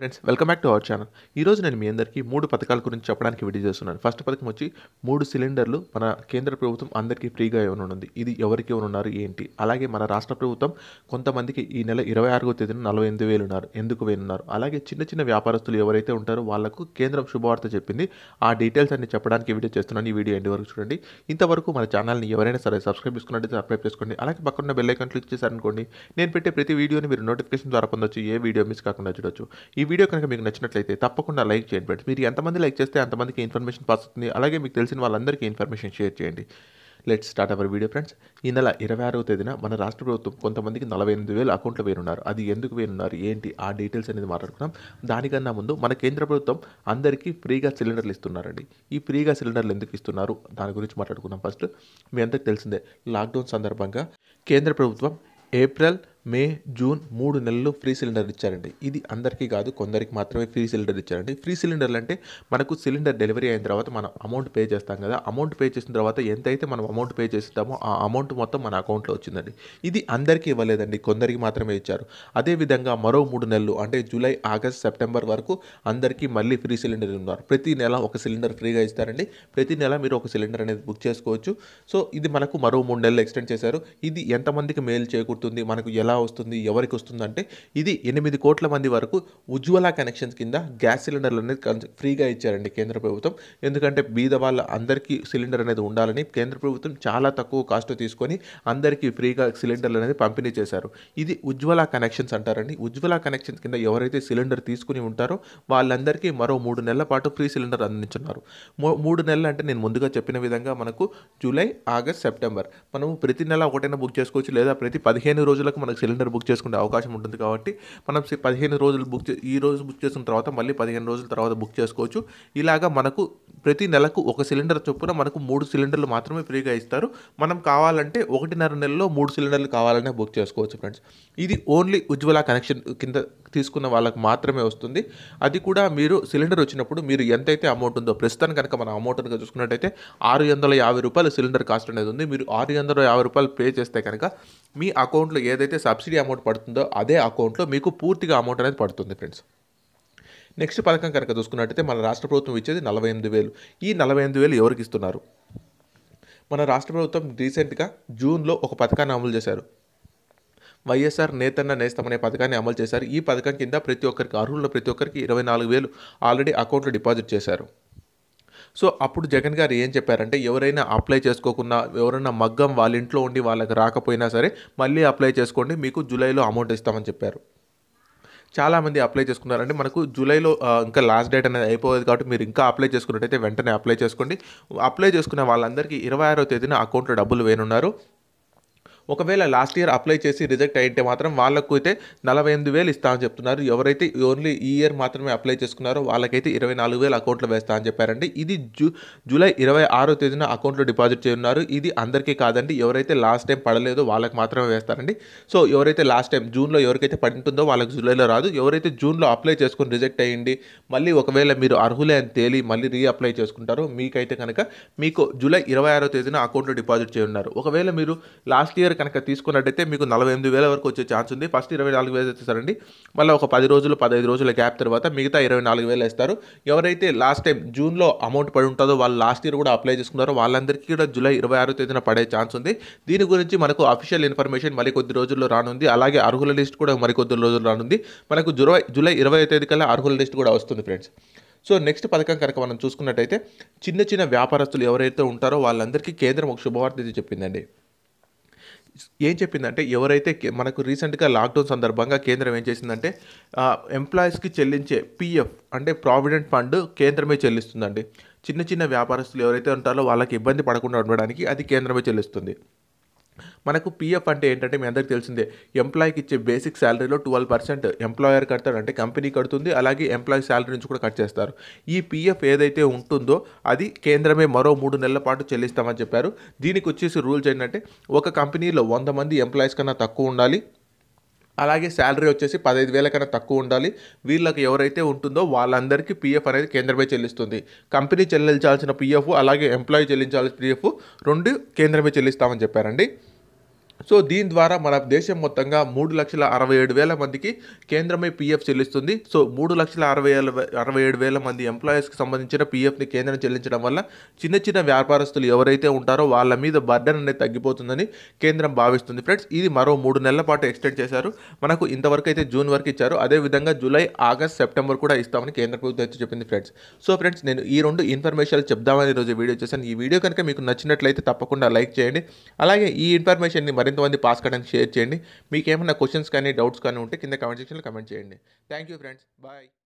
friends welcome back to our channel ఈరోజు నేను మీ అందరికీ మూడు పథకాల గురించి చెప్పడానికి వీడియో చేస్తున్నాను ఫస్ట్ పథకం వచ్చి మూడు సిలిండర్లు మన కేంద్ర ప్రభుత్వం అందరికీ ఫ్రీగా ఇవ్వనుంది ఇది ఎవరికి ఉన్నారు ఏంటి అలాగే మన రాష్ట్ర ప్రభుత్వం కొంతమందికి ఈ నెల ఇరవై ఆరో తేదీన నలభై ఎనిమిది వేలు ఉన్నారు ఎందుకు వేలున్నారు అలాగే చిన్న చిన్న వ్యాపారస్తులు ఎవరైతే ఉంటారో వాళ్లకు కేంద్రం శుభవార్త చెప్పింది ఆ డీటెయిల్స్ అన్ని చెప్పడానికి వీడియో చేస్తున్నాను ఈ వీడియో ఎండి వరకు చూడండి ఇంతవరకు మన ఛానల్ని ఎవరైనా సరే సబ్స్క్రైబ్ చేసుకున్నట్టు సబ్స్క్రైబ్ చేసుకోండి అలాగే పక్కన బెల్ ఐకాన్ క్లిక్ చేశారనుకోండి నేను పెట్టే ప్రతి వీడియోని మీరు నోటిఫికేషన్ ద్వారా పొందొచ్చు ఏ వీడియో మిస్ కాకుండా చూడొచ్చు ఈ వీడియో కనుక మీకు నచ్చినట్లయితే తప్పకుండా లైక్ చేయండి బట్ మీరు ఎంతమంది లైక్ చేస్తే అంతమందికి ఇన్ఫర్మేషన్ పాస్ అవుతుంది అలాగే మీకు తెలిసిన వాళ్ళందరికీ ఇన్ఫర్మేషన్ షేర్ చేయండి let's start our video friends ఈ నెల ఇరవై ఆరవ తేదీన మన రాష్ట్ర ప్రభుత్వం కొంతమందికి నలభై ఎనిమిది వేల అకౌంట్లు వేరున్నారు అది ఎందుకు వేరున్నారు ఏంటి ఆ డీటెయిల్స్ అనేది మాట్లాడుకున్నాం దానికన్నా ముందు మన కేంద్ర ప్రభుత్వం అందరికీ ఫ్రీగా సిలిండర్లు ఇస్తున్నారండి ఈ ఫ్రీగా సిలిండర్లు ఎందుకు ఇస్తున్నారు దాని గురించి మాట్లాడుకుందాం ఫస్ట్ మీ అందరికీ తెలిసిందే లాక్డౌన్ సందర్భంగా కేంద్ర ప్రభుత్వం ఏప్రిల్ మే జూన్ మూడు నెలలు ఫ్రీ సిలిండర్ ఇచ్చారండి ఇది అందరికీ కాదు కొందరికి మాత్రమే ఫ్రీ సిలిండర్ ఇచ్చారండి ఫ్రీ సిలిండర్లు అంటే మనకు సిలిండర్ డెలివరీ అయిన తర్వాత మనం అమౌంట్ పే చేస్తాం కదా అమౌంట్ పే చేసిన తర్వాత ఎంతైతే మనం అమౌంట్ పే చేస్తామో ఆ అమౌంట్ మొత్తం మన అకౌంట్లో వచ్చిందండి ఇది అందరికీ ఇవ్వలేదండి కొందరికి మాత్రమే ఇచ్చారు అదేవిధంగా మరో మూడు నెలలు అంటే జూలై ఆగస్ట్ సెప్టెంబర్ వరకు అందరికీ మళ్ళీ ఫ్రీ సిలిండర్ ఉన్నారు ప్రతి నెల ఒక సిలిండర్ ఫ్రీగా ఇస్తారండి ప్రతి నెల మీరు ఒక సిలిండర్ అనేది బుక్ చేసుకోవచ్చు సో ఇది మనకు మరో మూడు నెలలు ఎక్స్టెండ్ చేశారు ఇది ఎంతమందికి మెయిల్ చేకూరుతుంది మనకు ఎలా ఎలా వస్తుంది ఎవరికి వస్తుందంటే ఇది ఎనిమిది కోట్ల మంది వరకు ఉజ్వల కనెక్షన్స్ కింద గ్యాస్ సిలిండర్లు అనేది ఫ్రీగా ఇచ్చారండి కేంద్ర ప్రభుత్వం ఎందుకంటే బీద వాళ్ళ అందరికీ సిలిండర్ అనేది ఉండాలని కేంద్ర ప్రభుత్వం చాలా తక్కువ కాస్ట్ తీసుకొని అందరికీ ఫ్రీగా సిలిండర్లు అనేది పంపిణీ చేశారు ఇది ఉజ్వల కనెక్షన్స్ అంటారండి ఉజ్వల కనెక్షన్స్ కింద ఎవరైతే సిలిండర్ తీసుకుని ఉంటారో వాళ్ళందరికీ మరో మూడు నెలల పాటు ఫ్రీ సిలిండర్ అందించున్నారు మూడు నెలలు అంటే నేను ముందుగా చెప్పిన విధంగా మనకు జూలై ఆగస్ట్ సెప్టెంబర్ మనము ప్రతి నెల ఒకటైనా బుక్ చేసుకోవచ్చు లేదా ప్రతి పదిహేను రోజులకు మనకు సిలిండర్ బుక్ చేసుకునే అవకాశం ఉంటుంది కాబట్టి మనం పదిహేను రోజులు బుక్ ఈ రోజు బుక్ చేసిన తర్వాత మళ్ళీ పదిహేను రోజుల తర్వాత బుక్ చేసుకోవచ్చు ఇలాగా మనకు ప్రతి నెలకు ఒక సిలిండర్ చొప్పున మనకు మూడు సిలిండర్లు మాత్రమే ఫ్రీగా ఇస్తారు మనం కావాలంటే ఒకటిన్నర నెలలో మూడు సిలిండర్లు కావాలనే బుక్ చేసుకోవచ్చు ఫ్రెండ్స్ ఇది ఓన్లీ ఉజ్వల కనెక్షన్ కింద తీసుకున్న వాళ్ళకు మాత్రమే వస్తుంది అది కూడా మీరు సిలిండర్ వచ్చినప్పుడు మీరు ఎంతైతే అమౌంట్ ఉందో ప్రస్తుతానికి కనుక మనం అమౌంట్ కనుక చూసుకున్నట్టయితే ఆరు వందల యాభై రూపాయలు సిలిండర్ కాస్ట్ అనేది ఉంది మీరు ఆరు వందల యాభై రూపాయలు పే చేస్తే కనుక మీ అకౌంట్లో ఏదైతే సబ్సిడీ అమౌంట్ పడుతుందో అదే అకౌంట్లో మీకు పూర్తిగా అమౌంట్ అనేది పడుతుంది ఫ్రెండ్స్ నెక్స్ట్ పథకం కనుక చూసుకున్నట్టయితే మన రాష్ట్ర ప్రభుత్వం ఇచ్చేది నలభై ఎనిమిది వేలు ఈ నలభై ఎనిమిది వేలు ఎవరికి ఇస్తున్నారు మన రాష్ట్ర ప్రభుత్వం రీసెంట్గా జూన్లో ఒక పథకాన్ని అమలు చేశారు వైఎస్ఆర్ నేతన్న నేస్తామనే పథకాన్ని అమలు చేశారు ఈ పథకం కింద ప్రతి ఒక్కరికి అర్హులు ప్రతి ఒక్కరికి ఇరవై నాలుగు వేలు ఆల్రెడీ అకౌంట్లో డిపాజిట్ చేశారు సో అప్పుడు జగన్ గారు ఏం చెప్పారంటే ఎవరైనా అప్లై చేసుకోకుండా ఎవరైనా మగ్గం వాళ్ళ ఇంట్లో ఉండి వాళ్ళకి రాకపోయినా సరే మళ్ళీ అప్లై చేసుకోండి మీకు జూలైలో అమౌంట్ ఇస్తామని చెప్పారు చాలామంది అప్లై చేసుకున్నారంటే మనకు జూలైలో ఇంకా లాస్ట్ డేట్ అనేది అయిపోయేది కాబట్టి మీరు ఇంకా అప్లై చేసుకున్నట్టయితే వెంటనే అప్లై చేసుకోండి అప్లై చేసుకున్న వాళ్ళందరికీ ఇరవై ఆరో తేదీన అకౌంట్లో డబ్బులు వేనున్నారు ఒకవేళ లాస్ట్ ఇయర్ అప్లై చేసి రిజెక్ట్ అయితే మాత్రం వాళ్ళకు అయితే నలభై ఎనిమిది వేలు ఇస్తా అని చెప్తున్నారు ఎవరైతే ఓన్లీ ఈ ఇయర్ మాత్రమే అప్లై చేసుకున్నారో వాళ్ళకైతే ఇరవై నాలుగు వేలు అకౌంట్లో వేస్తా అని చెప్పారండి ఇది జూ జూలై ఇరవై ఆరో తేదీన అకౌంట్లో డిపాజిట్ చేయనున్నారు ఇది అందరికీ కాదండి ఎవరైతే లాస్ట్ టైం పడలేదో వాళ్ళకి మాత్రమే వేస్తారండి సో ఎవరైతే లాస్ట్ టైం జూన్లో ఎవరికైతే పడింటుందో వాళ్ళకి జూలైలో రాదు ఎవరైతే జూన్లో అప్లై చేసుకుని రిజెక్ట్ అయ్యింది మళ్ళీ ఒకవేళ మీరు అర్హులే అని తేలి మళ్ళీ రీ అప్లై చేసుకుంటారో మీకైతే కనుక మీకు జూలై ఇరవై ఆరో తేదీన అకౌంట్లో డిపాజిట్ చేయనున్నారు ఒకవేళ మీరు లాస్ట్ ఇయర్ కనుక తీసుకున్నట్టయితే మీకు నలభై ఎనిమిది వేల వరకు వచ్చే ఛాన్స్ ఉంది ఫస్ట్ ఇరవై నాలుగు వేలు ఇస్తారండి మళ్ళీ ఒక పది రోజులు పదహైదు రోజుల గ్యాప్ తర్వాత మిగతా ఇరవై నాలుగు వేలు ఇస్తారు ఎవరైతే లాస్ట్ టైం జూన్లో అమౌంట్ పడి ఉంటుందో వాళ్ళు లాస్ట్ ఇయర్ కూడా అప్లై చేసుకున్నారో వాళ్ళందరికీ కూడా జూలై ఇరవై ఆరో తేదీన పడే ఛాన్స్ ఉంది దీని గురించి మనకు అఫీషియల్ ఇన్ఫర్మేషన్ మరికొద్ది రోజుల్లో రానుంది అలాగే అర్హుల లిస్ట్ కూడా మరికొద్ది రోజుల్లో రానుంది మనకు జూలై జూలై ఇరవై తేదీ కల్లా అర్హుల లిస్ట్ కూడా వస్తుంది ఫ్రెండ్స్ సో నెక్స్ట్ పథకం కనుక మనం చూసుకున్నట్టయితే చిన్న చిన్న వ్యాపారస్తులు ఎవరైతే ఉంటారో వాళ్ళందరికీ కేంద్రం ఒక శుభవార్త ఇది చెప్పిందండి ఏం చెప్పిందంటే ఎవరైతే మనకు రీసెంట్గా లాక్డౌన్ సందర్భంగా కేంద్రం ఏం చేసిందంటే ఎంప్లాయీస్కి చెల్లించే పీఎఫ్ అంటే ప్రావిడెంట్ ఫండ్ కేంద్రమే చెల్లిస్తుందండి చిన్న చిన్న వ్యాపారస్తులు ఎవరైతే ఉంటారో వాళ్ళకి ఇబ్బంది పడకుండా ఉండడానికి అది కేంద్రమే చెల్లిస్తుంది మనకు పీఎఫ్ అంటే ఏంటంటే మీ అందరికీ తెలిసిందే ఎంప్లాయీకి ఇచ్చే బేసిక్ శాలరీలో ట్వెల్వ్ పర్సెంట్ ఎంప్లాయర్ కడతారు అంటే కంపెనీ కడుతుంది అలాగే ఎంప్లాయీ శాలరీ నుంచి కూడా కట్ చేస్తారు ఈ పీఎఫ్ ఏదైతే ఉంటుందో అది కేంద్రమే మరో మూడు నెలల పాటు చెల్లిస్తామని చెప్పారు దీనికి వచ్చేసి రూల్స్ ఏంటంటే ఒక కంపెనీలో వంద మంది ఎంప్లాయీస్ కన్నా తక్కువ ఉండాలి అలాగే శాలరీ వచ్చేసి పదహైదు వేల కన్నా తక్కువ ఉండాలి వీళ్ళకి ఎవరైతే ఉంటుందో వాళ్ళందరికీ పీఎఫ్ అనేది కేంద్రమే చెల్లిస్తుంది కంపెనీ చెల్లించాల్సిన పీఎఫ్ అలాగే ఎంప్లాయీ చెల్లించాల్సిన పీఎఫ్ రెండు కేంద్రమే చెల్లిస్తామని చెప్పారండి సో దీని ద్వారా మన దేశం మొత్తంగా మూడు లక్షల అరవై ఏడు వేల మందికి కేంద్రమే పీఎఫ్ చెల్లిస్తుంది సో మూడు లక్షల అరవై అరవై ఏడు వేల మంది ఎంప్లాయీస్కి సంబంధించిన పీఎఫ్ని కేంద్రం చెల్లించడం వల్ల చిన్న చిన్న వ్యాపారస్తులు ఎవరైతే ఉంటారో వాళ్ళ మీద బర్డన్ అనేది తగ్గిపోతుందని కేంద్రం భావిస్తుంది ఫ్రెండ్స్ ఇది మరో మూడు నెలల పాటు ఎక్స్టెండ్ చేశారు మనకు ఇంతవరకు అయితే జూన్ వరకు ఇచ్చారు అదేవిధంగా జూలై ఆగస్ట్ సెప్టెంబర్ కూడా ఇస్తామని కేంద్ర ప్రభుత్వం అయితే చెప్పింది ఫ్రెండ్స్ సో ఫ్రెండ్స్ నేను ఈ రెండు ఇన్ఫర్మేషన్లు చెప్దామని ఈరోజు వీడియో చేశాను ఈ వీడియో కనుక మీకు నచ్చినట్లయితే తప్పకుండా లైక్ చేయండి అలాగే ఈ ఇన్ఫర్మేషన్ని మరింత మరింతమంది పాస్ కట్టడానికి షేర్ చేయండి మీకు ఏమైనా క్వశ్చన్స్ కానీ డౌట్స్ కానీ ఉంటే కింద కమెంట్ సెక్షన్లో కమెంట్ చేయండి థ్యాంక్ యూ ఫ్రెండ్స్ బాయ్